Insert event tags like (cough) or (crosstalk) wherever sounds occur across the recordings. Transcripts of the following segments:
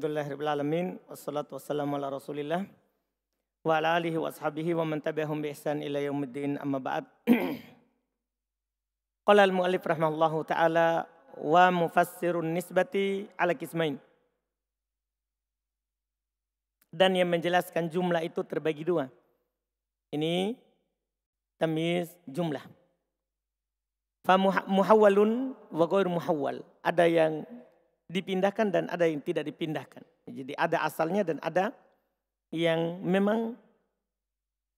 Bismillahirrahmanirrahim. wassalatu wassalamu ala Rasulillah wa ala alihi wa wa man tabi'ahum bi ihsan ila amma ba'd. (clears throat) Qala al taala wa mufassirun nisbati ala kismain. Dan yang menjelaskan jumlah itu terbagi dua. Ini tamiz jumlah. Fa muhawwalun wa ghairu muhawwal. Ada yang dipindahkan dan ada yang tidak dipindahkan. Jadi ada asalnya dan ada yang memang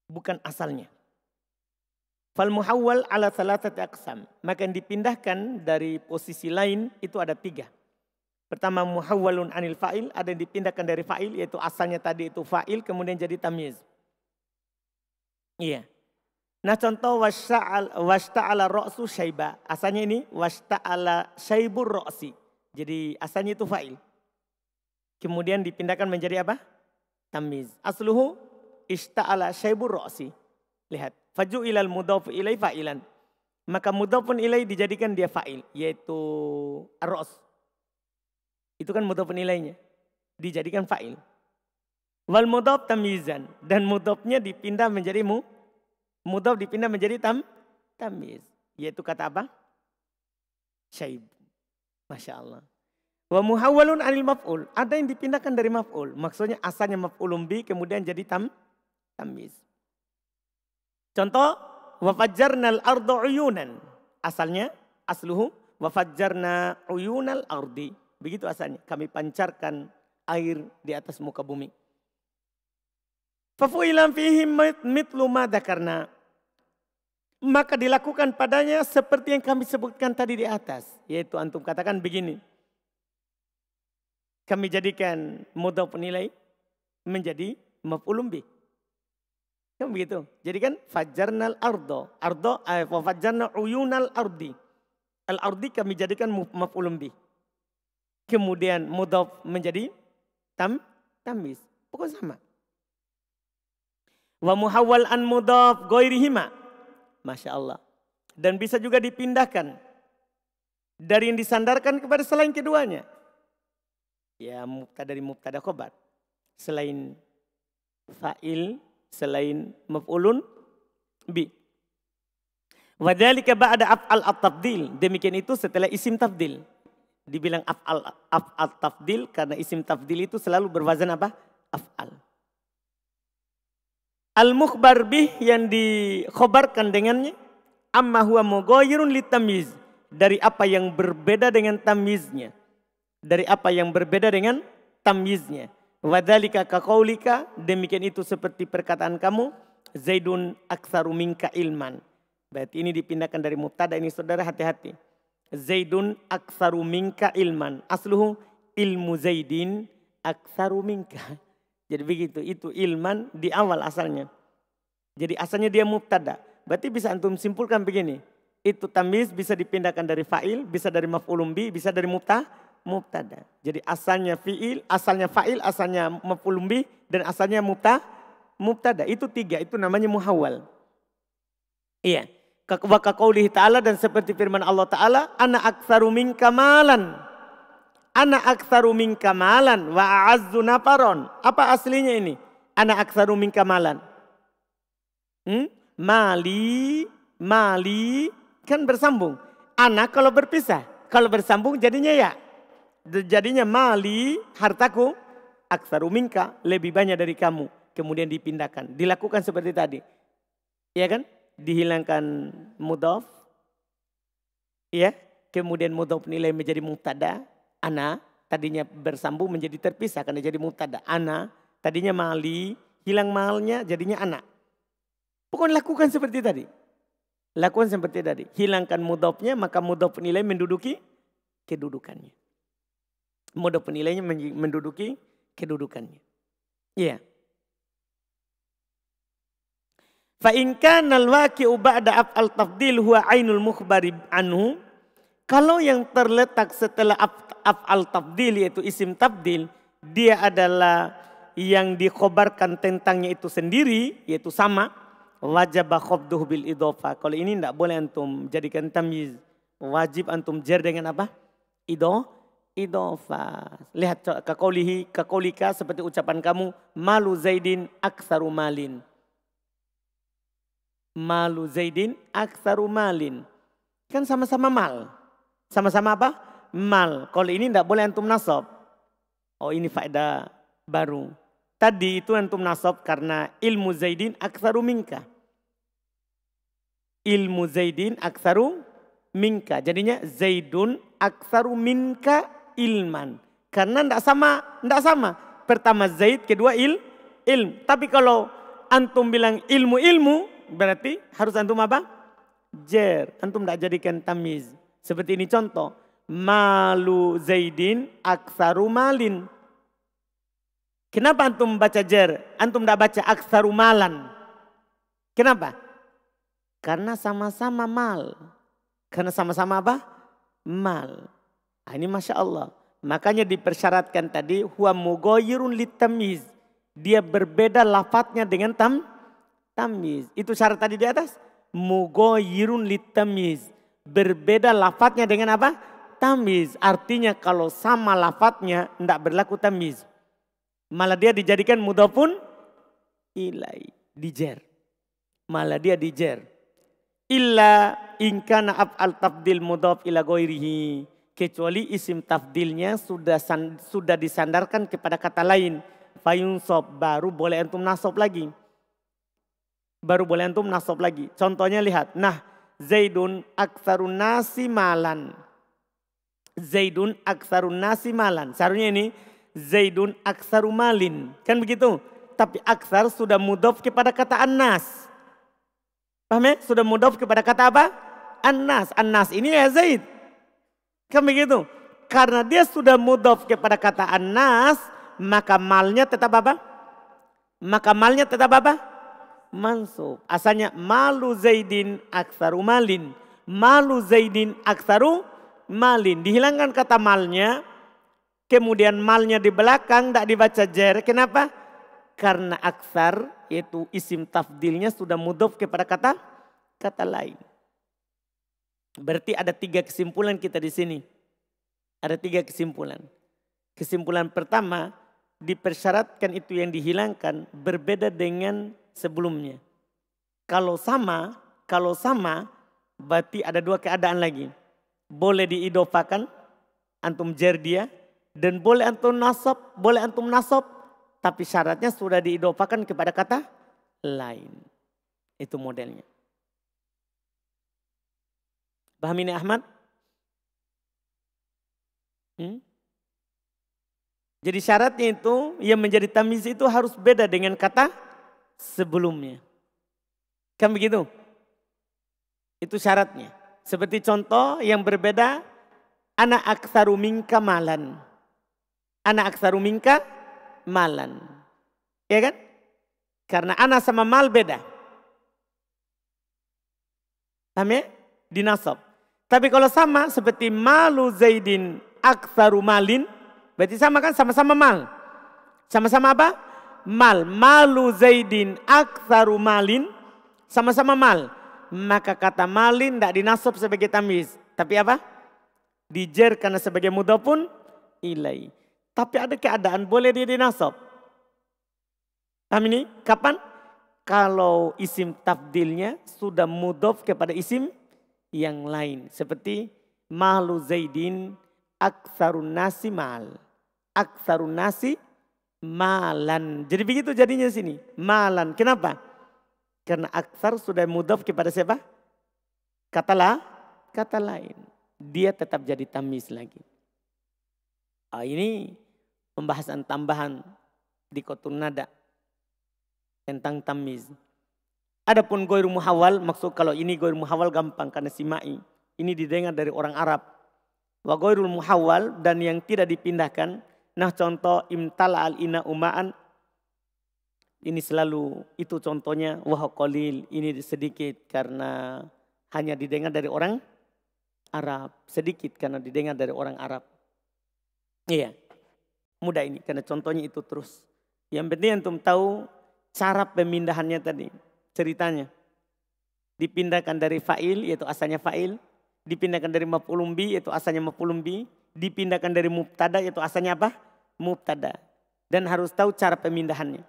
bukan asalnya. Fal muhawwal ala salatat aqsam. Maka yang dipindahkan dari posisi lain itu ada tiga. Pertama muhawwalun anil fa'il, ada yang dipindahkan dari fa'il yaitu asalnya tadi itu fa'il kemudian jadi tamiz. Iya. Nah contoh wasta'ala wasta'ala ra'su syaiba. Asalnya ini wasta'ala syaibur ra'si. Jadi asalnya itu fa'il. Kemudian dipindahkan menjadi apa? Tamiz. Asluhu ista'ala syaibur ro'si. Lihat. Faju ilal mudhafu ilai fa'ilan. Maka mudhafun ilai dijadikan dia fa'il. Yaitu arros. Itu kan mudhafun ilainya. Dijadikan fa'il. Wal mudhaf tamizan. Dan mudhafnya dipindah menjadi mu. Mudhaf dipindah menjadi tam. Tamiz. Yaitu kata apa? Syaib. Masya Allah. Wa muhawwalun anil maf'ul. Ada yang dipindahkan dari maf'ul. Maksudnya asalnya maf'ulun bi kemudian jadi tam tamiz. Contoh wa fajjarnal ardo uyunan. Asalnya asluhu wa fajjarna uyunal ardi. Begitu asalnya. Kami pancarkan air di atas muka bumi. Fafu'ilan fihim mitlu ma dakarna maka dilakukan padanya seperti yang kami sebutkan tadi di atas. Yaitu antum katakan begini. Kami jadikan mudhaf penilai menjadi maf'ulun bih. Kan begitu. Jadi kan fajarnal ardo. Ardo, eh, fajarnal uyunal ardi. Al-ardi kami jadikan maf'ulun bih. Kemudian mudhaf menjadi tam, tamis. Pokoknya sama. Wa muhawwal an mudaf goirihima Masya Allah. Dan bisa juga dipindahkan dari yang disandarkan kepada selain keduanya. Ya mubtada dari mubtada khobar. Selain fa'il, selain maf'ulun bi. Wadhalika ba'da af'al at-tabdil. Demikian itu setelah isim tabdil. Dibilang af'al af'al tabdil karena isim tabdil itu selalu berwazan apa? Af'al. Al-mukhbar bih yang dikhobarkan dengannya. Amma huwa mughayyirun litamyiz Dari apa yang berbeda dengan tamiznya. Dari apa yang berbeda dengan tamiznya. wadzalika kakaulika. Demikian itu seperti perkataan kamu. Zaidun aktsaru minka ilman. Berarti ini dipindahkan dari mubtada ini saudara hati-hati. Zaidun aktsaru minka ilman. Asluhu ilmu Zaidin aktsaru minka. Jadi begitu, itu ilman di awal asalnya. Jadi asalnya dia mubtada. Berarti bisa antum simpulkan begini. Itu tamiz bisa dipindahkan dari fa'il, bisa dari mafulumbi, bisa dari mubta, mubtada. Jadi asalnya fi'il, asalnya fa'il, asalnya mafulumbi, dan asalnya mubta, mubtada. Itu tiga, itu namanya muhawal. Iya. Waka kaulihi ta'ala dan seperti firman Allah ta'ala, Ana aksaru minkamalan. malan Anak aksaru minka malan wa a'azzu nafaron. Apa aslinya ini? Anak aksaru minka malan. Hmm? Mali, mali kan bersambung. Anak kalau berpisah, kalau bersambung jadinya ya. Jadinya mali hartaku Aksarumingka minka lebih banyak dari kamu. Kemudian dipindahkan, dilakukan seperti tadi. Iya kan? Dihilangkan mudhof. Iya, kemudian mudhof nilai menjadi mutada ana tadinya bersambung menjadi terpisah karena jadi mutada. Ana tadinya mali, hilang malnya jadinya anak. Pokoknya lakukan seperti tadi. Lakukan seperti tadi. Hilangkan mudopnya maka mudop penilai menduduki kedudukannya. Mudop penilainya menduduki kedudukannya. Iya. Fa in kana al-waqi'u ba'da af'al tafdil huwa ainul mukhbari anhu. Kalau yang terletak setelah af'al af'al tabdil yaitu isim tabdil dia adalah yang dikhobarkan tentangnya itu sendiri yaitu sama wajibah khobduh bil idofa. Kalau ini tidak boleh antum jadikan tamyiz. Wajib antum jer dengan apa? Ido, idofa. Lihat kakolihi, kakolika seperti ucapan kamu. Malu zaidin aksaru malin. Malu zaidin aksaru malin. Kan sama-sama mal. Sama-sama apa? mal. Kalau ini tidak boleh antum nasab. Oh ini faedah baru. Tadi itu antum nasab karena ilmu Zaidin aksaru minka. Ilmu Zaidin aksaru minka. Jadinya Zaidun aksaru minka ilman. Karena tidak sama, tidak sama. Pertama Zaid, kedua il, ilm. Tapi kalau antum bilang ilmu-ilmu, berarti harus antum apa? Jer. Antum tidak jadikan tamiz. Seperti ini contoh malu zaidin aksaru malin. Kenapa antum baca jer? Antum tidak baca aksaru malan. Kenapa? Karena sama-sama mal. Karena sama-sama apa? Mal. Ah, ini Masya Allah. Makanya dipersyaratkan tadi. Huwa mugoyirun litamiz. Dia berbeda lafatnya dengan tam, tamiz. Itu syarat tadi di atas. Mugoyirun litamiz. Berbeda lafatnya dengan apa? tamiz artinya kalau sama lafadznya tidak berlaku tamiz. Malah dia dijadikan mudafun ilai dijer. Malah dia dijer. Illa ingkana af'al tafdil mudaf ila goirihi. Kecuali isim tafdilnya sudah san, sudah disandarkan kepada kata lain. Fayun sob baru boleh entum nasob lagi. Baru boleh entum nasob lagi. Contohnya lihat. Nah Zaidun aksarun nasi malan Zaidun aksarun nasi malan. Seharusnya ini Zaidun aksaru malin. Kan begitu? Tapi aksar sudah mudof kepada kata Anas Paham ya? Sudah mudof kepada kata apa? Anas Anas ini ya Zaid. Kan begitu? Karena dia sudah mudof kepada kata Anas maka malnya tetap apa? Maka malnya tetap apa? Mansub. Asalnya malu Zaidin aksaru malin. Malu Zaidin aksaru malin. Dihilangkan kata malnya, kemudian malnya di belakang tidak dibaca jer. Kenapa? Karena aksar yaitu isim tafdilnya sudah mudof kepada kata kata lain. Berarti ada tiga kesimpulan kita di sini. Ada tiga kesimpulan. Kesimpulan pertama, dipersyaratkan itu yang dihilangkan berbeda dengan sebelumnya. Kalau sama, kalau sama berarti ada dua keadaan lagi boleh diidofakan, antum jerdia, dan boleh antum nasab, boleh antum nasab, tapi syaratnya sudah diidofakan kepada kata lain. Itu modelnya. Paham ini Ahmad? Hmm? Jadi syaratnya itu yang menjadi tamiz itu harus beda dengan kata sebelumnya. Kan begitu? Itu syaratnya. Seperti contoh yang berbeda, anak aksaru mingka malan. Anak aksaru mingka malan. Ya kan? Karena anak sama mal beda. Paham ya? Dinasab. Tapi kalau sama seperti malu zaidin aksaru malin, berarti sama kan sama-sama mal. Sama-sama apa? Mal. Malu zaidin aksaru malin, sama-sama mal maka kata malin tidak dinasab sebagai tamiz. Tapi apa? Dijer karena sebagai mudah pun ilai. Tapi ada keadaan boleh dia dinasab. Paham ini? Kapan? Kalau isim tafdilnya sudah mudof kepada isim yang lain. Seperti malu zaidin aksarun nasi mal. Aksarun nasi malan. Jadi begitu jadinya sini. Malan. Kenapa? Karena aksar sudah mudaf kepada siapa? katalah, kata lain. Dia tetap jadi tamis lagi. Oh, ini pembahasan tambahan di kotun nada tentang tamiz. Adapun goir muhawal, maksud kalau ini goir muhawal gampang karena simai. Ini didengar dari orang Arab. Wa goirul muhawal dan yang tidak dipindahkan. Nah contoh imtala al ina umaan ini selalu itu contohnya wah kolil ini sedikit karena hanya didengar dari orang Arab sedikit karena didengar dari orang Arab. Iya mudah ini karena contohnya itu terus. Yang penting antum tahu cara pemindahannya tadi ceritanya. Dipindahkan dari fa'il yaitu asalnya fa'il, dipindahkan dari mafulumbi yaitu asalnya mafulumbi dipindahkan dari mubtada yaitu asalnya apa? mubtada. Dan harus tahu cara pemindahannya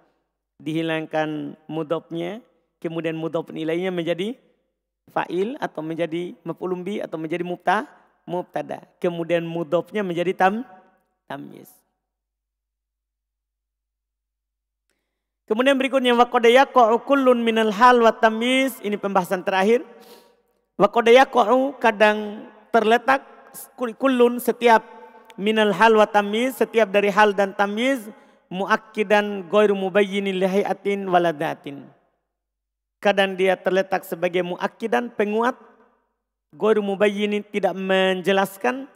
dihilangkan mudopnya, kemudian mudop nilainya menjadi fa'il atau menjadi mafulumbi atau menjadi mukta mubtada. Kemudian mudopnya menjadi tam tamyiz. Kemudian berikutnya wa qad kullun minal hal wa tamyiz ini pembahasan terakhir. Wa qad kadang terletak kullun setiap minal hal wa tamyiz setiap dari hal dan tamyiz muakkidan ghairu mubayyinin lihayatin waladatin. Kadang dia terletak sebagai muakkidan penguat ghairu mubayyinin tidak menjelaskan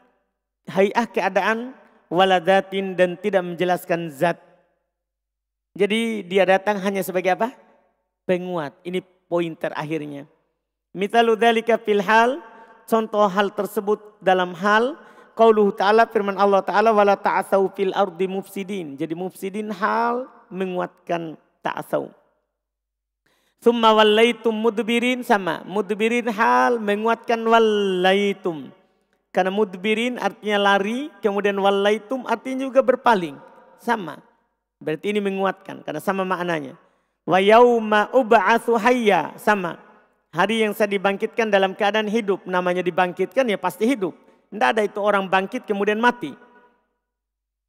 hayah keadaan waladatin dan tidak menjelaskan zat. Jadi dia datang hanya sebagai apa? Penguat. Ini poin terakhirnya. Mitalu dalika fil hal, contoh hal tersebut dalam hal qauluhu ta'ala firman Allah ta'ala wala ta'asau fil ardi mufsidin. Jadi mufsidin hal menguatkan ta'asau. Summa wallaitum mudbirin sama. Mudbirin hal menguatkan wallaitum. Karena mudbirin artinya lari, kemudian wallaitum artinya juga berpaling. Sama. Berarti ini menguatkan karena sama maknanya. Wa yauma uba'asu hayya sama. Hari yang saya dibangkitkan dalam keadaan hidup, namanya dibangkitkan ya pasti hidup. Tidak ada itu orang bangkit kemudian mati.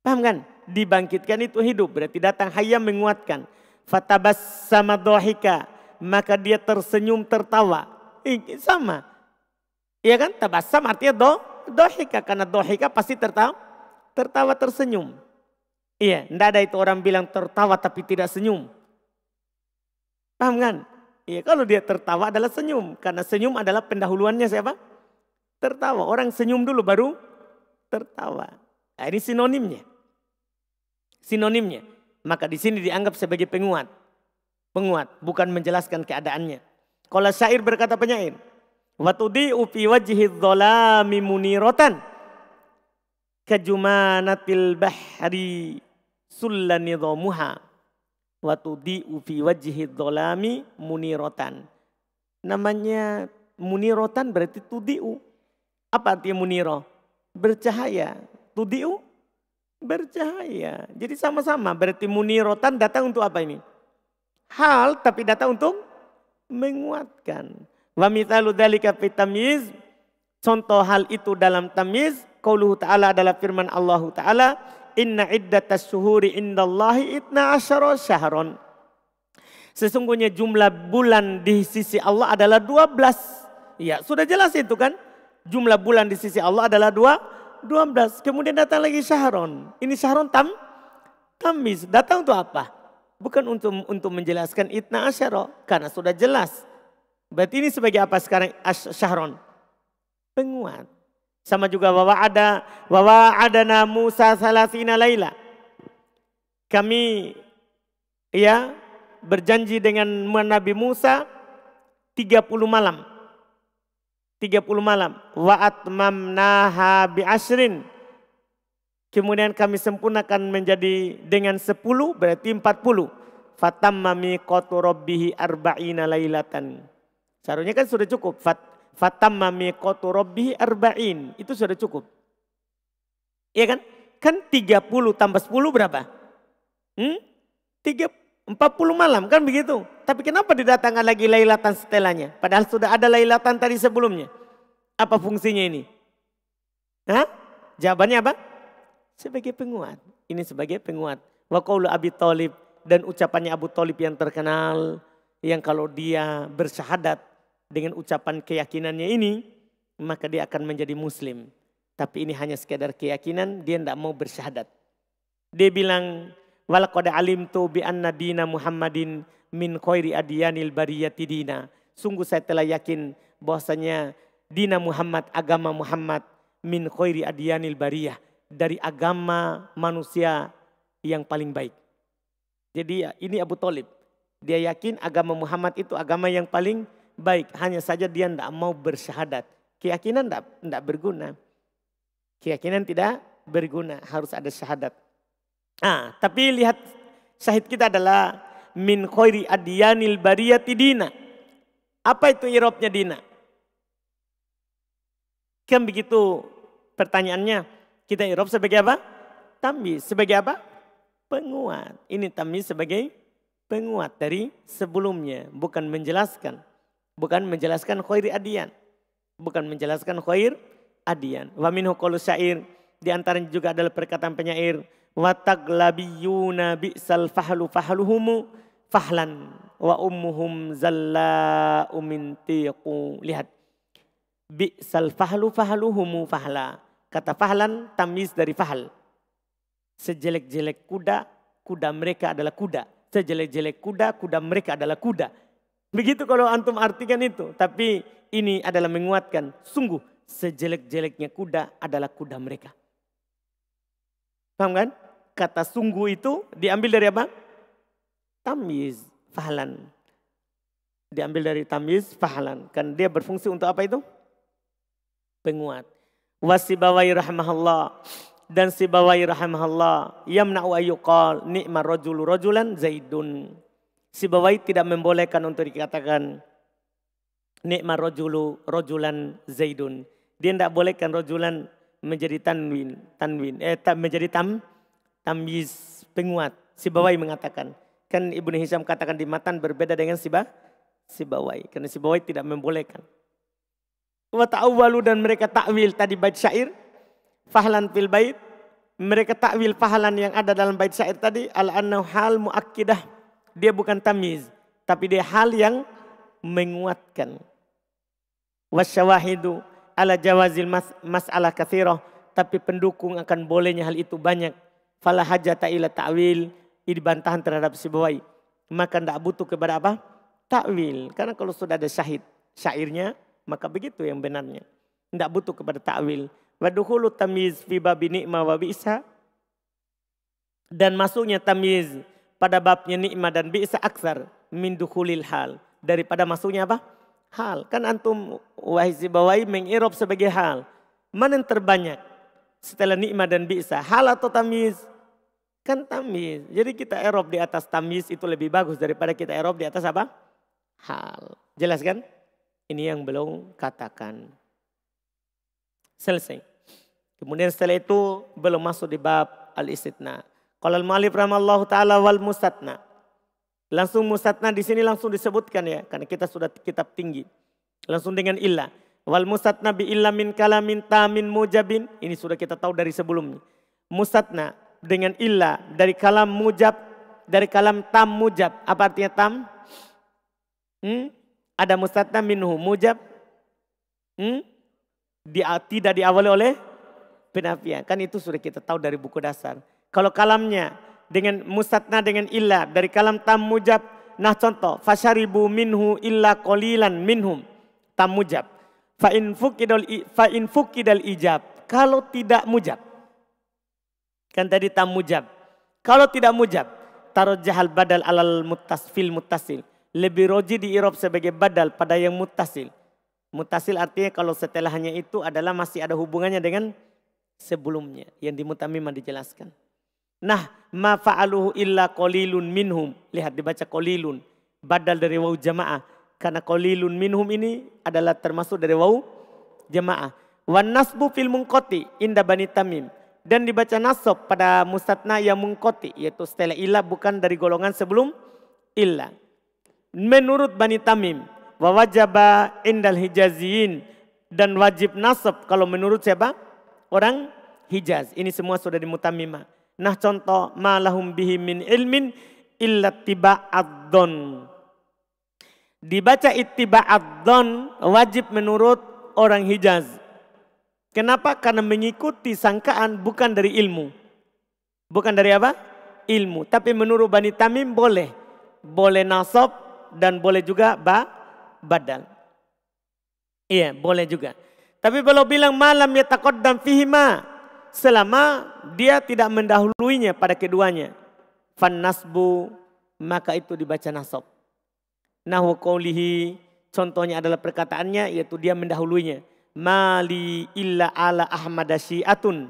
Paham kan? Dibangkitkan itu hidup. Berarti datang hayam menguatkan. Fatabas sama dohika. Maka dia tersenyum tertawa. Ini sama. Iya kan? sama artinya do, dohika. Karena dohika pasti tertawa. Tertawa tersenyum. Iya. Tidak ada itu orang bilang tertawa tapi tidak senyum. Paham kan? Iya kalau dia tertawa adalah senyum. Karena senyum adalah pendahuluannya siapa? tertawa. Orang senyum dulu baru tertawa. Nah, ini sinonimnya. Sinonimnya. Maka di sini dianggap sebagai penguat. Penguat, bukan menjelaskan keadaannya. Kalau syair berkata penyair, Watudi upi wajhi dholami munirotan kajumanatil bahri sulla watudi wajhi dholami munirotan. Namanya munirotan berarti tudiu apa artinya muniro? Bercahaya. Tudiu bercahaya. Jadi sama-sama berarti muniro tan datang untuk apa ini? Hal tapi datang untuk menguatkan. Wa mithalu dzalika fitamiz. Contoh hal itu dalam tamiz qauluhu ta'ala adalah firman Allah taala inna iddatas syuhuri indallahi itna asyara syahron. Sesungguhnya jumlah bulan di sisi Allah adalah 12. Ya, sudah jelas itu kan? jumlah bulan di sisi Allah adalah dua, dua belas. Kemudian datang lagi Syahron. Ini Syahron tam, tamis. Datang untuk apa? Bukan untuk untuk menjelaskan itna asyara. Karena sudah jelas. Berarti ini sebagai apa sekarang Syahron? Penguat. Sama juga bahwa ada bahwa ada Musa salasina laila. Kami ya berjanji dengan Nabi Musa 30 malam. 30 malam. Wa atmamnaha bi asrin. Kemudian kami sempurnakan menjadi dengan 10 berarti 40. Fatamma mi qatu rabbihi arba'ina lailatan. caranya kan sudah cukup. Fat, fatamma mi qatu rabbihi arba'in. Itu sudah cukup. Iya kan? Kan 30 tambah 10 berapa? Hmm? 30 40 malam kan begitu. Tapi kenapa didatangkan lagi lailatan setelahnya? Padahal sudah ada lailatan tadi sebelumnya. Apa fungsinya ini? Hah? Jawabannya apa? Sebagai penguat. Ini sebagai penguat. Wa qawlu Abi Talib dan ucapannya Abu Talib yang terkenal. Yang kalau dia bersyahadat dengan ucapan keyakinannya ini. Maka dia akan menjadi muslim. Tapi ini hanya sekedar keyakinan. Dia tidak mau bersyahadat. Dia bilang Walaqad alimtu bi anna dina Muhammadin min khairi adiyanil bariyati dina. Sungguh saya telah yakin bahwasanya dina Muhammad, agama Muhammad min khairi adiyanil bariyah. Dari agama manusia yang paling baik. Jadi ya, ini Abu Talib. Dia yakin agama Muhammad itu agama yang paling baik. Hanya saja dia tidak mau bersyahadat. Keyakinan tidak berguna. Keyakinan tidak berguna. Harus ada syahadat. Nah, tapi lihat syahid kita adalah min khairi adyanil bariyati dina. Apa itu irobnya dina? Kan begitu pertanyaannya. Kita irob sebagai apa? Tambi. Sebagai apa? Penguat. Ini tambi sebagai penguat dari sebelumnya. Bukan menjelaskan. Bukan menjelaskan khairi adian, Bukan menjelaskan khair adian. Wa minhu syair. Di antaranya juga adalah perkataan penyair wa taglabiyuna bi'sal fahlu fahluhumu fahlan wa ummuhum zalla umintiqu. Lihat. Bi'sal fahlu fahluhumu fahla. Kata fahlan tamis dari fahl. Sejelek-jelek kuda, kuda mereka adalah kuda. Sejelek-jelek kuda, kuda mereka adalah kuda. Begitu kalau antum artikan itu. Tapi ini adalah menguatkan. Sungguh sejelek-jeleknya kuda adalah kuda mereka. Paham kan? kata sungguh itu diambil dari apa? Tamiz, fahlan. Diambil dari tamiz, fahlan. Kan dia berfungsi untuk apa itu? Penguat. Wasibawai rahmahullah. Dan sibawai rahmahullah. Yamna'u ayyuqal ni'ma rajulu rojulan zaidun. Sibawai tidak membolehkan untuk dikatakan nikmat rojulu rojulan zaidun. Dia tidak bolehkan rojulan menjadi tanwin, tanwin, eh menjadi tam tamyiz penguat. Sibawai mengatakan. Kan Ibnu Hisham katakan di matan berbeda dengan Sibah, Sibawai. Karena Sibawai tidak membolehkan. Wa ta'awwalu dan mereka takwil tadi bait syair. Fahlan fil bait. Mereka takwil fahlan yang ada dalam bait syair tadi. Al hal muakkidah. Dia bukan tamyiz. Tapi dia hal yang menguatkan. Wasyawahidu ala jawazil mas masalah kathirah. Tapi pendukung akan bolehnya hal itu banyak Fala hajata ila ta'wil. Ini bantahan terhadap si bawai. Maka tidak butuh kepada apa? Ta'wil. Karena kalau sudah ada syahid, syairnya, maka begitu yang benarnya. Tidak butuh kepada ta'wil. Waduhulu tamiz fi babi ni'ma wa bi'sa. Dan masuknya tamiz pada babnya nikmat dan bi'sa aksar. Min dukhulil hal. Daripada masuknya apa? Hal. Kan antum wahai bawai mengirup sebagai hal. Mana yang terbanyak? Setelah nikmat dan bi'sa. Hal atau tamiz? Kan tamis. Jadi kita erob di atas tamis itu lebih bagus daripada kita erob di atas apa? Hal. Jelas kan? Ini yang belum katakan. Selesai. Kemudian setelah itu belum masuk di bab al-istitna. Kalau al-malif ramallahu ta'ala wal musatna Langsung musatna di sini langsung disebutkan ya. Karena kita sudah kitab tinggi. Langsung dengan illah. Wal musatna bi illa min kalamin tamin mujabin. Ini sudah kita tahu dari sebelumnya. musatna dengan illa dari kalam mujab dari kalam tam mujab apa artinya tam hmm? ada mustatna minhu mujab hmm? Di, tidak diawali oleh penafian kan itu sudah kita tahu dari buku dasar kalau kalamnya dengan mustatna dengan illa dari kalam tam mujab nah contoh fasharibu minhu illa kolilan minhum tam mujab fa fukidal fa fukidal ijab kalau tidak mujab Kan tadi tak mujab. Kalau tidak mujab, taruh jahal badal alal mutasfil mutasil. Lebih roji di Irop sebagai badal pada yang mutasil. Mutasil artinya kalau setelahnya itu adalah masih ada hubungannya dengan sebelumnya. Yang di mutamima dijelaskan. Nah, ma fa'aluhu illa kolilun minhum. Lihat dibaca kolilun. Badal dari waw jamaah. Karena kolilun minhum ini adalah termasuk dari waw jamaah. Wan nasbu fil mungkoti inda bani tamim dan dibaca nasab pada mustatna yang mengkoti yaitu setelah ilah bukan dari golongan sebelum ilah. Menurut Bani Tamim wa wajaba indal hijaziin dan wajib nasab kalau menurut siapa? Orang Hijaz. Ini semua sudah di mutamima. Nah contoh malahum bihi min ilmin illa tiba'adzon. Dibaca ittiba'adzon wajib menurut orang Hijaz Kenapa? Karena mengikuti sangkaan bukan dari ilmu. Bukan dari apa? Ilmu. Tapi menurut Bani Tamim boleh. Boleh nasab dan boleh juga ba badal. Iya, boleh juga. Tapi kalau bilang malam ya takut dan fihima. Selama dia tidak mendahuluinya pada keduanya. Fan nasbu, maka itu dibaca nasab. Nahu kaulihi contohnya adalah perkataannya yaitu dia mendahuluinya mali illa ala Ahmad syiatun.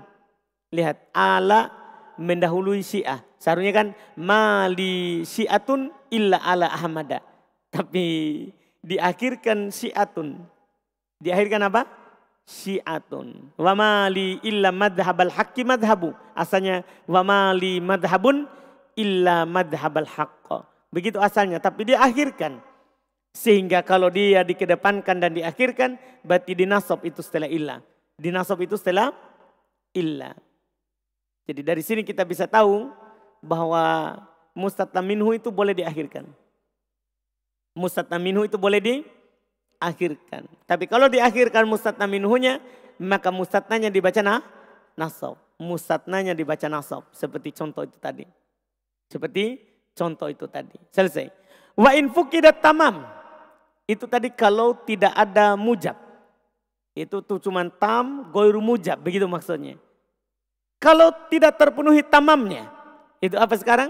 Lihat, ala mendahului syiah. Seharusnya kan mali syiatun illa ala ahmadah, Tapi diakhirkan syiatun. Diakhirkan apa? Syiatun. Wa mali illa madhabal haqqi madhabu. Asalnya wa mali madhabun illa madhabal haqqa. Begitu asalnya, tapi diakhirkan. Sehingga kalau dia dikedepankan dan diakhirkan, berarti dinasob itu setelah ilah. Dinasob itu setelah ilah. Jadi dari sini kita bisa tahu bahwa mustatna minhu itu boleh diakhirkan. Mustatna minhu itu boleh diakhirkan. Tapi kalau diakhirkan mustatna minhunya, maka mustatnanya dibaca nah, nasob. Mustatnanya dibaca nasob. Seperti contoh itu tadi. Seperti contoh itu tadi. Selesai. Wa infukidat tamam itu tadi kalau tidak ada mujab. Itu tuh cuman tam goiru mujab begitu maksudnya. Kalau tidak terpenuhi tamamnya. Itu apa sekarang?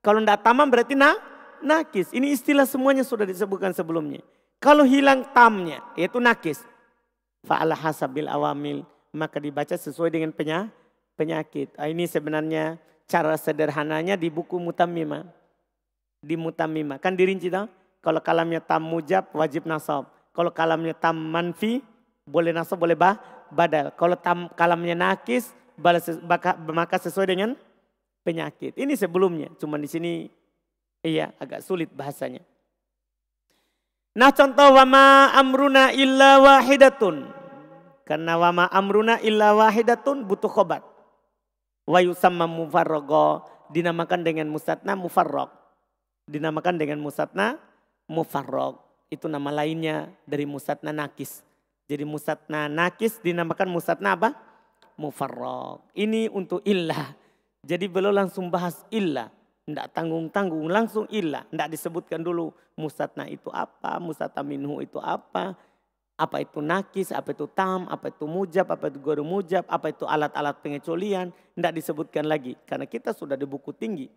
Kalau tidak tamam berarti na, nakis. Ini istilah semuanya sudah disebutkan sebelumnya. Kalau hilang tamnya yaitu nakis. Fa'ala hasabil awamil. Maka dibaca sesuai dengan penyakit. penyakit. Ah, ini sebenarnya cara sederhananya di buku mutamimah. Di mutamimah. Kan dirinci tau? Kalau kalamnya tam mujab wajib nasab. Kalau kalamnya tam manfi boleh nasab boleh bah, badal. Kalau tam kalamnya nakis maka sesuai dengan penyakit. Ini sebelumnya, cuman di sini iya agak sulit bahasanya. Nah contoh wama amruna illa wahidatun. Karena wama amruna illa wahidatun butuh khobat. sama mufarrogo dinamakan dengan musatna mufarrog. Dinamakan dengan musatna Mufarrok Itu nama lainnya dari musatna nakis. Jadi musatna nakis dinamakan musatna apa? Mufarrok. Ini untuk illah. Jadi beliau langsung bahas illah. Tidak tanggung-tanggung, langsung illah. Tidak disebutkan dulu musatna itu apa, musatna minhu itu apa. Apa itu nakis, apa itu tam, apa itu mujab, apa itu guru mujab, apa itu alat-alat pengecualian. Tidak disebutkan lagi. Karena kita sudah di buku tinggi.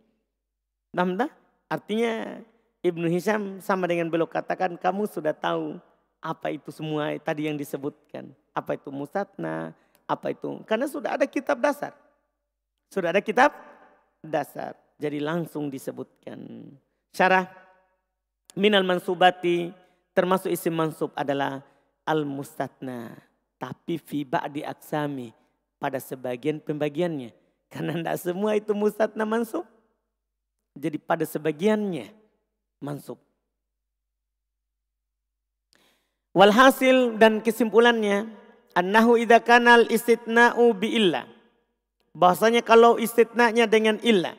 Nah, Artinya Ibnu Hisham sama dengan beliau katakan kamu sudah tahu apa itu semua tadi yang disebutkan. Apa itu musatna, apa itu. Karena sudah ada kitab dasar. Sudah ada kitab dasar. Jadi langsung disebutkan. Syarah minal mansubati termasuk isim mansub adalah al mustatna tapi fi ba'di aksami pada sebagian pembagiannya karena tidak semua itu mustatna mansub jadi pada sebagiannya mansub. Walhasil dan kesimpulannya, annahu idza kana istitna'u bi illa. Bahasanya kalau istitna'nya dengan illa.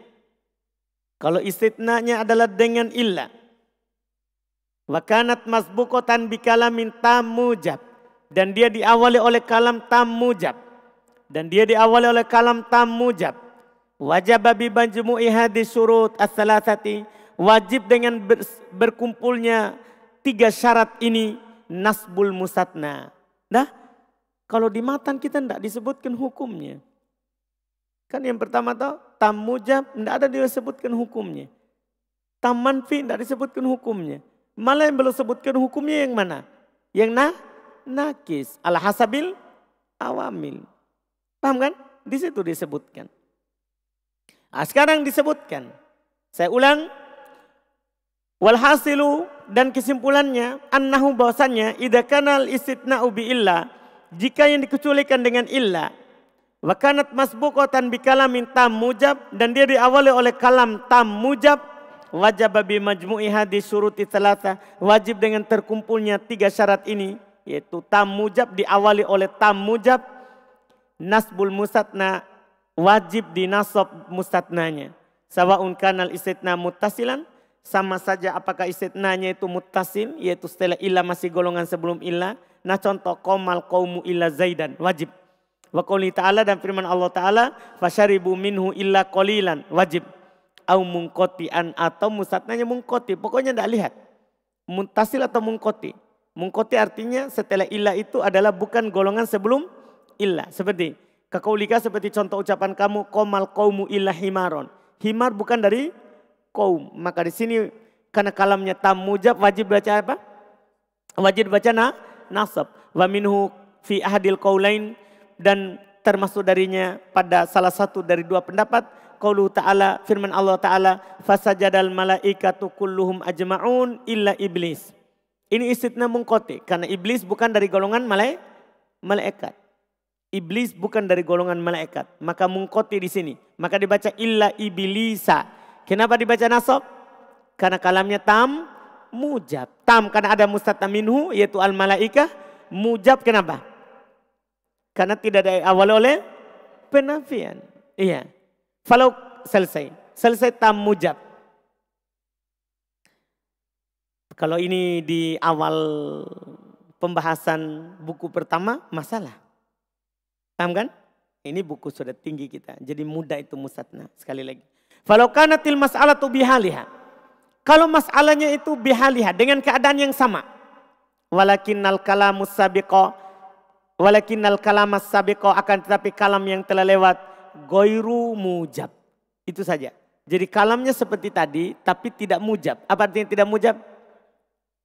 Kalau istitna'nya adalah dengan illa. Wa kanat masbuqatan bi kalamin tamujab. Dan dia diawali oleh kalam tamujab. Dan dia diawali oleh kalam tamujab. Wajib bi banjumu ihadi surut as-salasati Wajib dengan berkumpulnya tiga syarat ini nasbul musatna. Nah, kalau di matan kita tidak disebutkan hukumnya. Kan yang pertama tahu mujab tidak ada disebutkan hukumnya. Tamanfi tidak disebutkan hukumnya. Malah yang belum sebutkan hukumnya yang mana? Yang nah, nakis. Al hasabil awamil. Paham kan? Di situ disebutkan. Nah, sekarang disebutkan. Saya ulang, Walhasilu dan kesimpulannya annahu bahwasanya idza kana al bi illa jika yang dikecualikan dengan illa wa kanat masbuqatan bi kalamin tam mujab dan dia diawali oleh kalam tam mujab wajib bi majmu'i hadis suruti thalatha wajib dengan terkumpulnya tiga syarat ini yaitu tam mujab diawali oleh tam mujab nasbul musatna wajib dinasab musatnanya sawaun kanal istitna muttasilan sama saja apakah istitnanya itu mutasil yaitu setelah ilah masih golongan sebelum ilah. Nah contoh komal kaumu ilah zaidan wajib. Wa ta'ala dan firman Allah ta'ala fasyaribu minhu illa qalilan wajib. Au mungkotian atau musatnanya mungkoti. Pokoknya tidak lihat. mutasil atau mungkoti. Mungkoti artinya setelah ilah itu adalah bukan golongan sebelum ilah. Seperti kakaulika seperti contoh ucapan kamu komal kaumu ilah himaron. Himar bukan dari kaum. Maka di sini karena kalamnya tam mujab wajib baca apa? Wajib baca na, nasab. Wa minhu fi ahadil kaulain dan termasuk darinya pada salah satu dari dua pendapat qaulu ta'ala firman Allah taala fasajadal malaikatu kulluhum ajma'un illa iblis. Ini istitna mungkoti karena iblis bukan dari golongan malaikat. Iblis bukan dari golongan malaikat. Maka mungkoti di sini. Maka dibaca illa iblisa Kenapa dibaca nasab? Karena kalamnya tam mujab. Tam karena ada mustata minhu yaitu al malaikah. Mujab kenapa? Karena tidak ada awal oleh penafian. Iya. kalau selesai. Selesai tam mujab. Kalau ini di awal pembahasan buku pertama, masalah. Paham kan? Ini buku sudah tinggi kita. Jadi mudah itu musatna. Sekali lagi. Falau kanatil mas'alatu bihaliha. Kalau masalahnya itu bihaliha dengan keadaan yang sama. walakin al kalamus sabiqo. al kalamas sabiqo akan tetapi kalam yang telah lewat. Goiru mujab. Itu saja. Jadi kalamnya seperti tadi tapi tidak mujab. Apa artinya tidak mujab?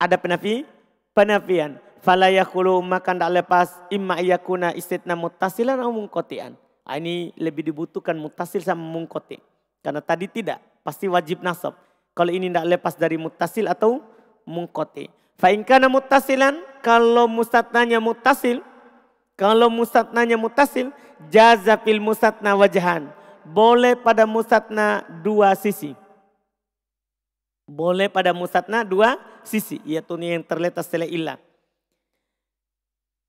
Ada penafi? Penafian. Fala yakulu maka tidak lepas imma yakuna istitna mutasilan atau mungkotian. Ah, ini lebih dibutuhkan mutasil sama mungkotian. Karena tadi tidak, pasti wajib nasab. Kalau ini tidak lepas dari mutasil atau mungkoti. Fainkana mutasilan, kalau mustatnanya mutasil, kalau mustatnanya mutasil, jaza fil wajahan. Boleh pada mustatna dua sisi. Boleh pada mustatna dua sisi, yaitu yang terletak setelah ilah.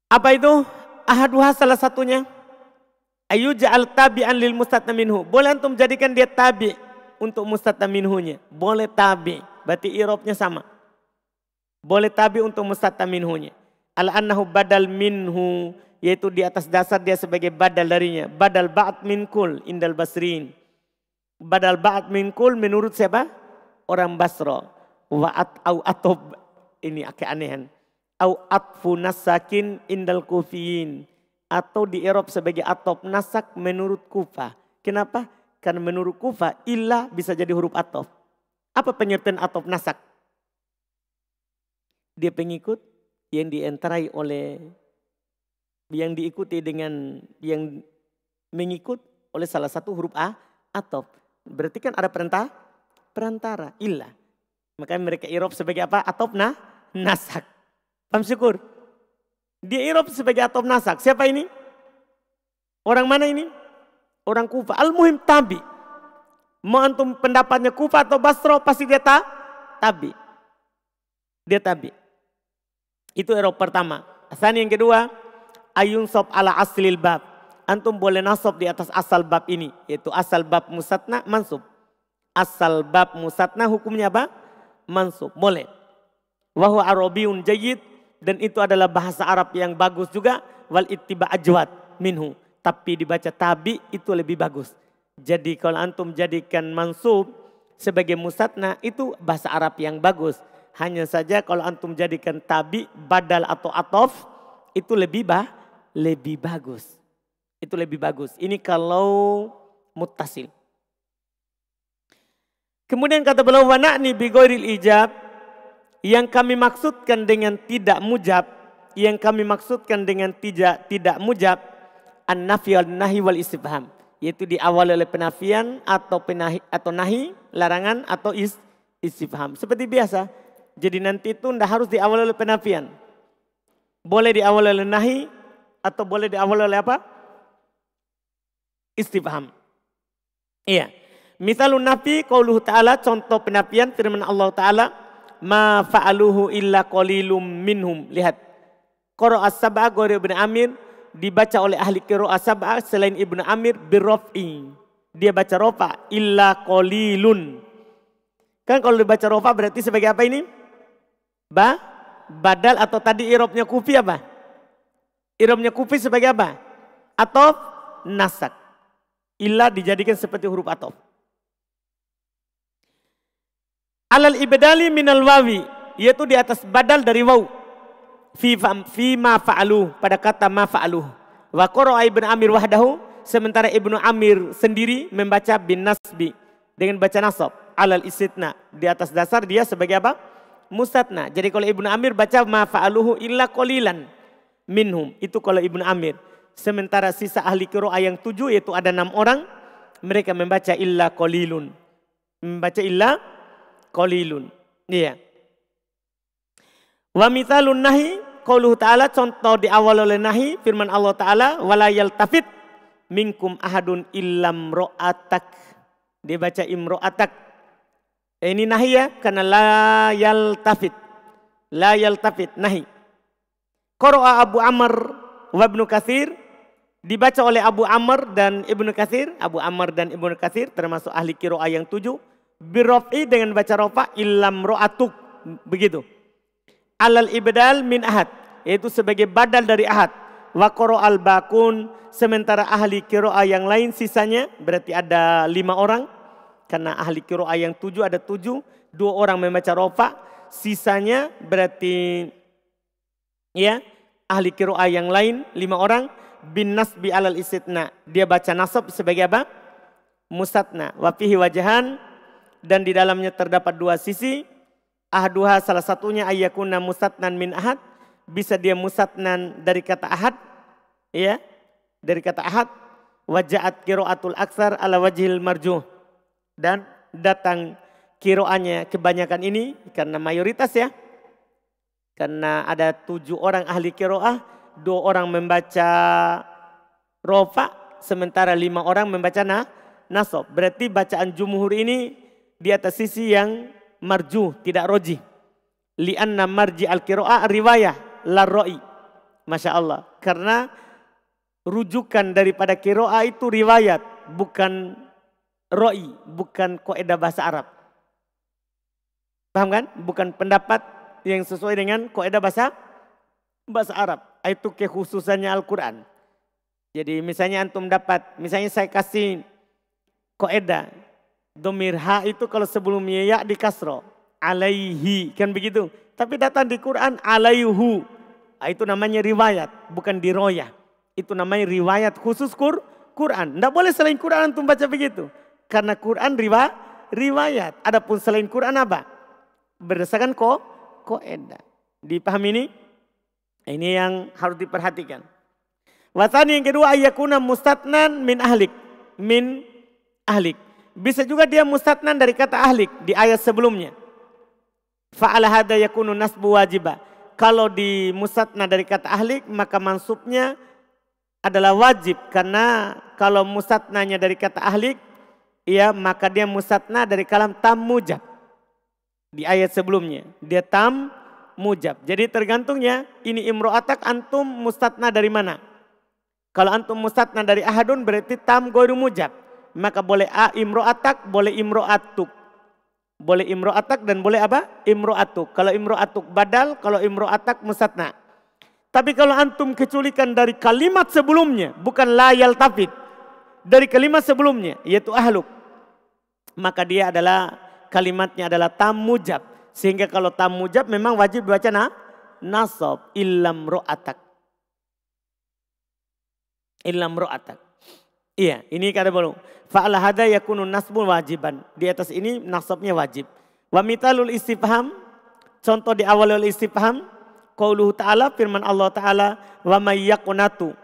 Apa itu? Ahaduha salah satunya tabi tabi'an lil mustatna Boleh antum jadikan dia tabi untuk mustatnaminhunya. Boleh tabi. Berarti irobnya sama. Boleh tabi untuk mustatnaminhunya. Al annahu badal minhu. Yaitu di atas dasar dia sebagai badal darinya. Badal ba'at minkul indal basrin. Badal ba'at minkul menurut siapa? Orang Basro. Wa'at au atob. Ini anehan. Au atfu nasakin indal kufiin atau di Eropa sebagai atop nasak menurut kufa. Kenapa? Karena menurut kufa ilah bisa jadi huruf atop. Apa pengertian atop nasak? Dia pengikut yang dienterai oleh yang diikuti dengan yang mengikut oleh salah satu huruf A atop. Berarti kan ada perintah perantara ilah. Makanya mereka Eropa sebagai apa? Atop na nasak. Paham dia Irob sebagai atom nasak. Siapa ini? Orang mana ini? Orang Kufa. Al-Muhim Tabi. Mau antum pendapatnya Kufa atau Basro pasti dia ta? Tabi. Dia Tabi. Itu Irob pertama. Asani yang kedua. Ayun sob ala aslil bab. Antum boleh nasab di atas asal bab ini. Yaitu asal bab musatna mansub. Asal bab musatna hukumnya apa? Mansub. Boleh. Wahu arobiun jayid dan itu adalah bahasa Arab yang bagus juga wal ittiba ajwat minhu tapi dibaca tabi itu lebih bagus jadi kalau antum jadikan mansub sebagai musatna itu bahasa Arab yang bagus hanya saja kalau antum jadikan tabi badal atau atof itu lebih bah lebih bagus itu lebih bagus ini kalau mutasil kemudian kata beliau wana'ni bigoiril ijab yang kami maksudkan dengan tidak mujab, yang kami maksudkan dengan tidak tidak mujab, an-nafi nahi wal istifham, yaitu diawali oleh penafian atau penahi atau nahi, larangan atau is, istifham. Seperti biasa, jadi nanti itu tidak harus diawali oleh penafian. Boleh diawali oleh nahi atau boleh diawali oleh apa? Istifham. Iya. Misalun nafi qauluhu ta'ala contoh penafian firman Allah Ta'ala ma fa'aluhu illa qalilum minhum. Lihat. Qira'a sab'a Ghori Ibn Amir dibaca oleh ahli qira'a sab'a selain Ibnu Amir birraf'i. Dia baca rofa illa qalilun. Kan kalau dibaca rofa berarti sebagai apa ini? Ba badal atau tadi irobnya kufi apa? Irobnya kufi sebagai apa? Atau nasak. Illa dijadikan seperti huruf atof. Alal ibdali minal wawi, yaitu di atas badal dari waw. Fi, fi ma fa'alu, pada kata ma fa'alu. Wa qara'a Ibnu Amir wahdahu, sementara Ibnu Amir sendiri membaca bin nasbi dengan baca nasab alal isitna di atas dasar dia sebagai apa? Musatna. Jadi kalau Ibnu Amir baca ma fa'aluhu illa qalilan minhum. Itu kalau Ibnu Amir. Sementara sisa ahli qiraah yang tujuh yaitu ada enam orang mereka membaca illa kolilun. Membaca illa kolilun. Iya. Wa misalun nahi Kalau ta'ala contoh di awal oleh nahi firman Allah taala wala yaltafit minkum ahadun illam ro'atak. Dia baca imro'atak. Eh, ini nahi ya karena la yaltafit. La yaltafit nahi. Qara'a Abu Amr wa Ibnu Katsir dibaca oleh Abu Amr dan Ibnu Katsir, Abu Amr dan Ibnu Katsir termasuk ahli qiraah yang tujuh birofi dengan baca rofa ilam roatuk begitu. Alal ibdal min ahad yaitu sebagai badal dari ahad. Wakoro al bakun sementara ahli kiroa yang lain sisanya berarti ada lima orang karena ahli kiroa yang tujuh ada tujuh dua orang membaca rofa sisanya berarti ya ahli kiroa yang lain lima orang bin nasbi alal isitna dia baca nasab sebagai apa musatna wafihi wajahan dan di dalamnya terdapat dua sisi. Ahduha salah satunya ayakuna musatnan min ahad. Bisa dia musatnan dari kata ahad. Ya, dari kata ahad. Wajaat kiroatul aksar ala wajhil marjuh. Dan datang kiroanya kebanyakan ini karena mayoritas ya. Karena ada tujuh orang ahli kiroah, dua orang membaca rofa, sementara lima orang membaca nasob. Berarti bacaan jumhur ini di atas sisi yang marju, tidak roji. Lianna marji al kiroa riwayah la ro'i. Masya Allah. Karena rujukan daripada kiroa itu riwayat, bukan ro'i, bukan koedah bahasa Arab. Paham kan? Bukan pendapat yang sesuai dengan koedah bahasa bahasa Arab. Itu kekhususannya Al-Quran. Jadi misalnya antum dapat, misalnya saya kasih koedah Domir ha itu kalau sebelum ya di kasro. Alaihi. Kan begitu. Tapi datang di Quran alaihu. Ah, itu namanya riwayat. Bukan roya, Itu namanya riwayat khusus Qur, Quran. Tidak boleh selain Quran untuk baca begitu. Karena Quran riwa, riwayat. Adapun selain Quran apa? Berdasarkan ko, ko koedah. Dipahami ini? Ini yang harus diperhatikan. Watani yang kedua ayakuna mustatnan min ahlik. Min ahlik bisa juga dia mustatnan dari kata ahlik di ayat sebelumnya. Fa'ala hada yakunu nasbu wajiba. Kalau di musatna dari kata ahlik maka mansubnya adalah wajib karena kalau musatnanya dari kata ahlik ya maka dia musatna dari kalam tam mujab di ayat sebelumnya dia tam mujab jadi tergantungnya ini imro'atak antum mustatna dari mana kalau antum mustatna dari ahadun berarti tam goiru mujab maka boleh a imro'atak, boleh imro'atuk. Boleh imro'atak dan boleh apa? Imro'atuk. Kalau imro'atuk badal, kalau imro'atak musatna. Tapi kalau antum keculikan dari kalimat sebelumnya, bukan layal tafid. Dari kalimat sebelumnya, yaitu ahluk. Maka dia adalah, kalimatnya adalah tamujab. Sehingga kalau tamujab memang wajib dibaca na, nasab illam ro'atak. Illam ro'atak. Iya, ini kata belum. Fa'ala hada yakunu nasbun wajiban. Di atas ini nasabnya wajib. Wa mitalul istifham. Contoh di awal istifham. Qauluhu ta'ala firman Allah ta'ala. Wa mayyakunatu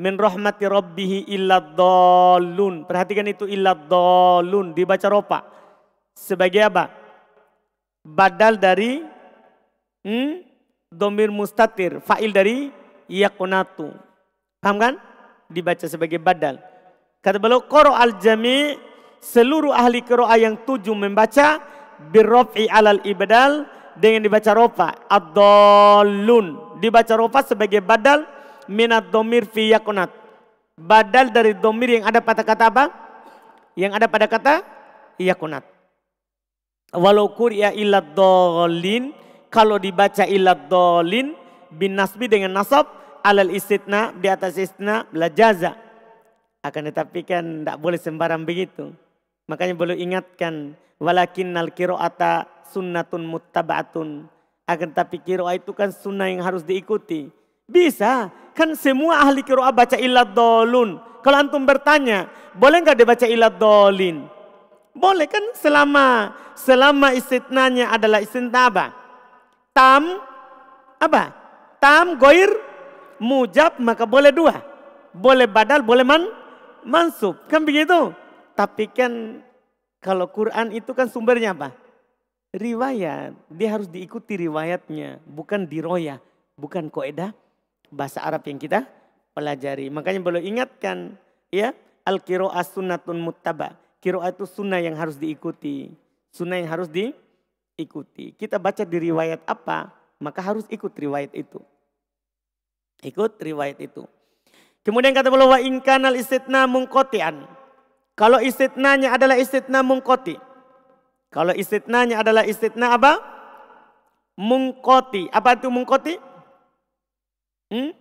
min rahmati rabbihi illa dolun. Perhatikan itu illa dolun. Dibaca ropa. Sebagai apa? Badal dari hmm, domir mustatir. Fa'il dari yakunatu. Paham kan? Dibaca sebagai badal. Kata beliau, Qoro al-jami, seluruh ahli qiraah yang tujuh membaca, birrofi alal ibadal, dengan dibaca rofa, ad Dibaca rofa sebagai badal, minat domir fi yakunat. Badal dari domir yang ada pada kata apa? Yang ada pada kata yakunat. Walau kuria ilad dolin, kalau dibaca ilad dolin, bin nasbi dengan nasab, alal istitna, di atas istitna, belajaza akan tetapi kan tidak boleh sembarang begitu. Makanya perlu ingatkan walakin al kiroata sunnatun muttabatun. Akan tetapi kiroa itu kan sunnah yang harus diikuti. Bisa, kan semua ahli kiroa baca ilad dolun. Kalau antum bertanya, boleh nggak dibaca baca dolin? Boleh kan selama selama istitnanya adalah istitna apa? Tam apa? Tam goir mujab maka boleh dua. Boleh badal, boleh man, mansub. Kan begitu. Tapi kan kalau Quran itu kan sumbernya apa? Riwayat. Dia harus diikuti riwayatnya. Bukan diroya. Bukan koedah bahasa Arab yang kita pelajari. Makanya perlu ingatkan. ya Al-kiro'ah sunnatun muttaba. Kiro'ah itu sunnah yang harus diikuti. Sunnah yang harus diikuti. Kita baca di riwayat apa, maka harus ikut riwayat itu. Ikut riwayat itu. Kemudian kata beliau wa ingkanal istitna mungkotian. Kalau istitnanya adalah istitna mungkoti. Kalau istitnanya adalah istitna apa? Mungkoti. Apa itu mungkoti? Hmm?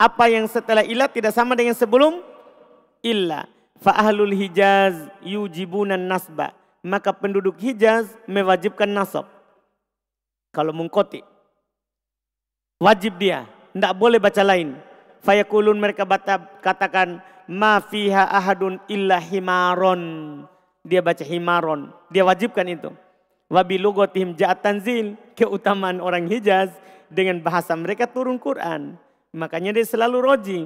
Apa yang setelah ilah tidak sama dengan sebelum ilah. Fa ahlul hijaz yujibunan nasba. Maka penduduk Hijaz mewajibkan nasab. Kalau mungkoti. Wajib dia. Tidak boleh baca lain. Fayakulun mereka batab, katakan ma fiha ahadun illa himaron. Dia baca himaron. Dia wajibkan itu. Wabilugotihim ja'at tanzil. Keutamaan orang Hijaz dengan bahasa mereka turun Quran. Makanya dia selalu roji.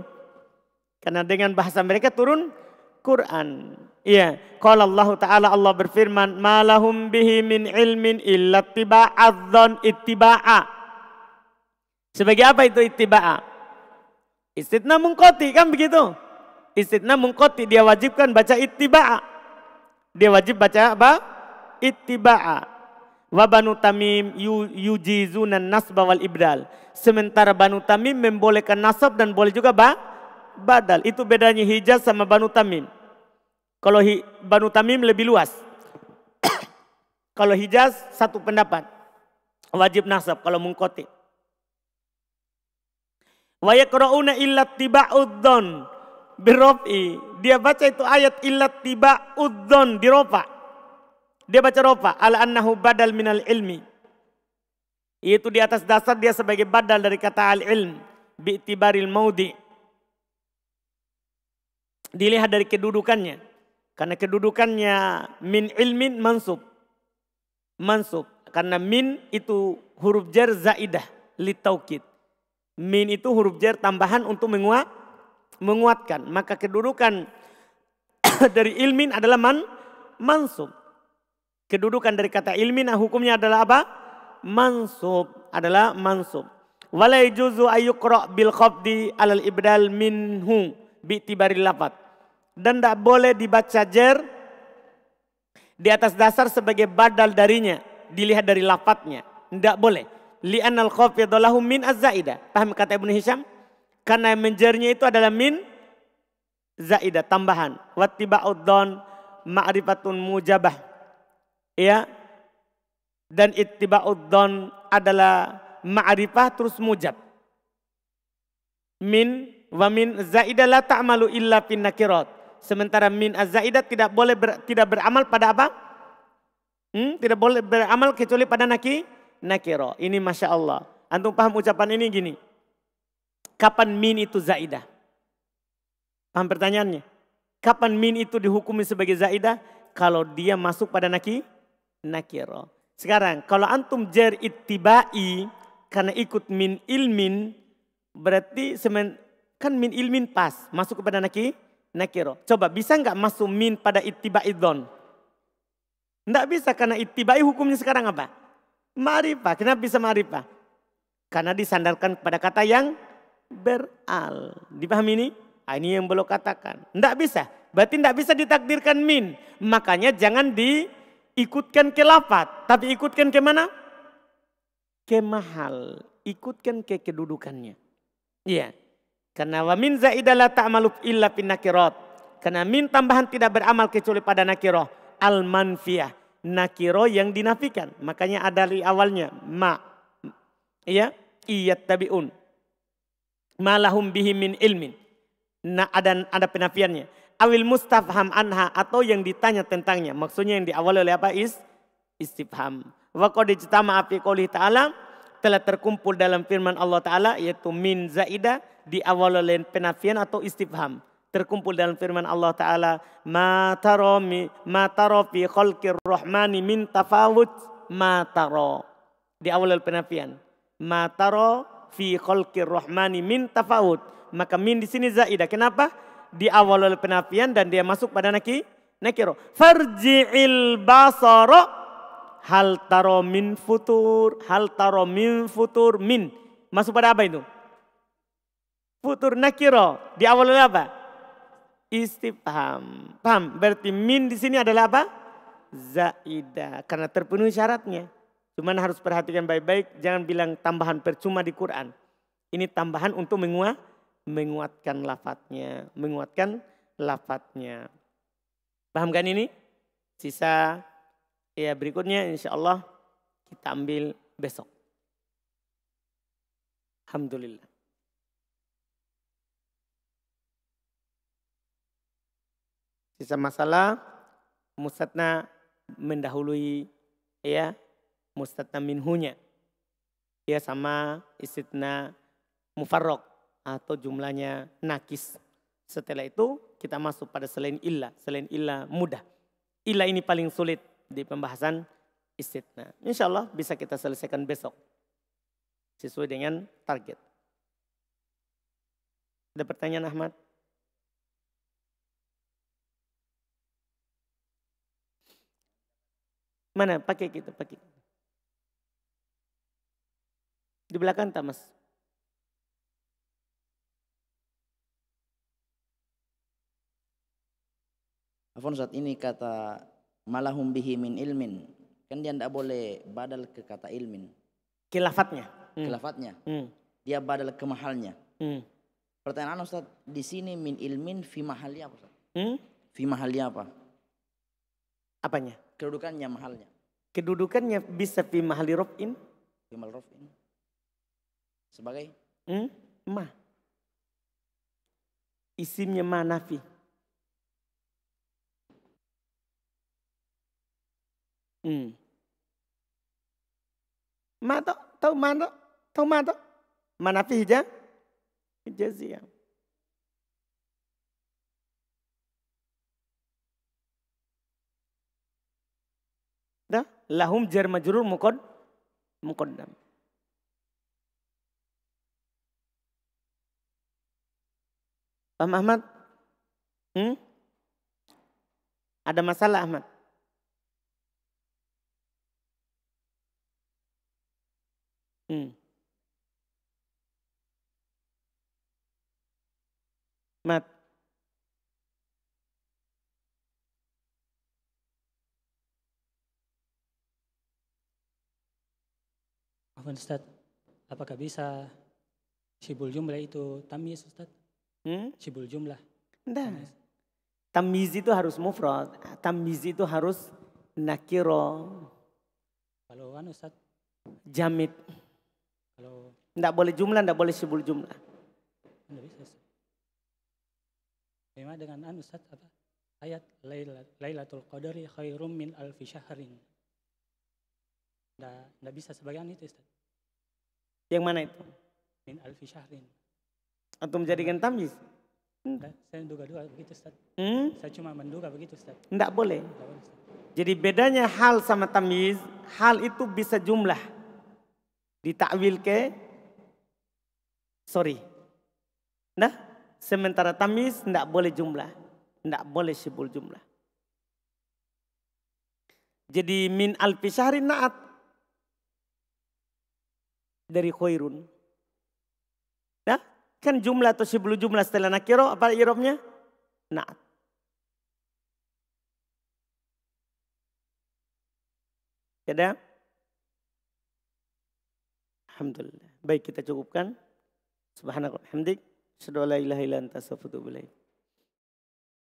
Karena dengan bahasa mereka turun Quran. Iya, kalau Allah Ta'ala Allah berfirman, "Malahum bihi min ilmin illa tiba'adzon itibaa. ittiba'a." Sebagai apa itu ittiba'a? Istitna mengkoti kan begitu. Istitna mengkoti dia wajibkan baca ittiba'a. Dia wajib baca apa? Ittiba'a. Wa banu tamim yujizunan nasba wal ibdal. Sementara banu tamim membolehkan nasab dan boleh juga ba badal. Itu bedanya hijaz sama banu tamim. Kalau hi, banu tamim lebih luas. (coughs) Kalau hijaz satu pendapat. Wajib nasab kalau mengkotik. Wa yakra'una illa tiba'udzon birofi. Dia baca itu ayat illa tiba'udzon birofa. Dia baca rofa ala annahu badal minal ilmi. Itu di atas dasar dia sebagai badal dari kata al-ilm bi'tibaril maudi. Dilihat dari kedudukannya. Karena kedudukannya min ilmin mansub. Mansub. Karena min itu huruf jar zaidah litaukid. Min itu huruf jar tambahan untuk menguat, menguatkan. Maka kedudukan (coughs) dari ilmin adalah man, mansub. Kedudukan dari kata ilmin nah hukumnya adalah apa? Mansub adalah mansub. walai juzu ayukro bil khabdi alal ibdal minhu bi tibari lafat. Dan tidak boleh dibaca jer di atas dasar sebagai badal darinya. Dilihat dari lapatnya. Tidak boleh al khafidha lahu min az-za'idah. Paham kata Ibnu Hisham? Karena menjernya itu adalah min zaidah tambahan. Wati baudon ma'rifatun mujabah. Ya. Dan ittiba'ud don adalah ma'rifah terus mujab. Min wa min zaidah la ta'malu illa fin nakirat. Sementara min az-zaidah tidak boleh ber, tidak beramal pada apa? Hmm, tidak boleh beramal kecuali pada nakir nakiro. Ini Masya Allah. Antum paham ucapan ini gini. Kapan min itu zaidah? Paham pertanyaannya? Kapan min itu dihukumi sebagai zaidah? Kalau dia masuk pada naki, nakiro. Sekarang kalau antum jer ittibai karena ikut min ilmin berarti semen, kan min ilmin pas masuk kepada naki nakiro. Coba bisa nggak masuk min pada ittibai don? Nggak bisa karena ittibai hukumnya sekarang apa? Ma'rifah. Kenapa bisa ma'rifah? Karena disandarkan kepada kata yang beral. Dipahami ini? Ah, ini yang belum katakan. Tidak bisa. Berarti tidak bisa ditakdirkan min. Makanya jangan diikutkan ke lapat. Tapi ikutkan ke mana? Ke mahal. Ikutkan ke kedudukannya. Iya. Karena wa min zaidala ta'malu illa pinakirat. Karena min tambahan tidak beramal kecuali pada nakiroh. Al-manfiyah nakiro yang dinafikan. Makanya ada di awalnya ma. Ya, iyat tabiun. Malahum bihi min ilmin. Nah, ada ada penafiannya. Awil mustafham anha atau yang ditanya tentangnya. Maksudnya yang diawali oleh apa? Is istifham. Wa qad ijtama'a fi qouli ta'ala telah terkumpul dalam firman Allah Ta'ala yaitu min zaidah diawali oleh penafian atau istifham terkumpul dalam firman Allah Ta'ala. Ma taro, mi, ma fi khalqir rahmani min tafawud ma taro. Di awal penafian. Ma taro fi khalqir rahmani min tafawud. Maka min di sini zaidah. Kenapa? Di awal penafian dan dia masuk pada naki nakiro. Farji'il basara hal taro min futur. Hal taro min futur min. Masuk pada apa itu? Futur nakiro. Di awal apa? istifham. Paham? Berarti min di sini adalah apa? Zaidah. Karena terpenuhi syaratnya. Cuman harus perhatikan baik-baik. Jangan bilang tambahan percuma di Quran. Ini tambahan untuk menguat, menguatkan lafadznya. Menguatkan lafadznya. Paham kan ini? Sisa ya berikutnya insya Allah kita ambil besok. Alhamdulillah. Sisa masalah mustatna mendahului ya mustatna minhunya. Ya sama istitna mufarrok atau jumlahnya nakis. Setelah itu kita masuk pada selain illa. Selain illa mudah. Illa ini paling sulit di pembahasan istitna. Insya Allah bisa kita selesaikan besok. Sesuai dengan target. Ada pertanyaan Ahmad? Mana? Pakai kita, gitu, pakai. Di belakang tak mas. Afon saat ini kata malahum bihi min ilmin. Kan dia tidak boleh badal ke kata ilmin. Kilafatnya. Hmm. Kilafatnya. Hmm. Dia badal ke mahalnya. Hmm. Pertanyaan anu, Ustaz, di sini min ilmin fi mahalnya apa Ustaz? Hmm? Fi mahalnya apa? Apanya? kedudukannya mahalnya. Kedudukannya bisa fi mahali rofin? Fi mahali rofin. Sebagai? Hmm? Ma. Isimnya ma nafi. Hmm. Ma toh, tau ma toh, tau ma toh. Ma nafi Hija ziyam. lahum jar majrur mukod muqaddam. Paham Ahmad? Hmm? Ada masalah Ahmad? Hmm. Mat. Mohon Ustaz, apakah bisa Sibul jumlah itu tamiz Ustaz? Hmm? Sibul jumlah. Dan Tamiz itu harus mufrad. Tamiz itu harus nakiro. Kalau anu Ustaz? Jamit. Kalau tidak boleh jumlah, tidak boleh sibul jumlah. Tidak bisa. Memang dengan anu Ustaz apa? Ayat Lailatul Qadari khairum min alfi syahrin. Tidak bisa sebagian itu Ustaz. Yang mana itu? Min alfi syahrin. Atau menjadikan tamyiz? hmm. saya duga-duga begitu Ustaz. Hmm? Saya cuma menduga begitu Ustaz. Tidak boleh. Tidak boleh Ustaz. Jadi bedanya hal sama tamyiz, hal itu bisa jumlah. Ditakwil ke sorry. Nah, sementara tamyiz tidak boleh jumlah. Tidak boleh sebut jumlah. Jadi min alfi syahrin naat dari khairun. Nah, kan jumlah atau sebelum jumlah setelah nakiro apa irobnya? Naat. Ya Ada? Alhamdulillah. Baik kita cukupkan. Hamdik. Sudah la ilaha illa anta astaghfiruka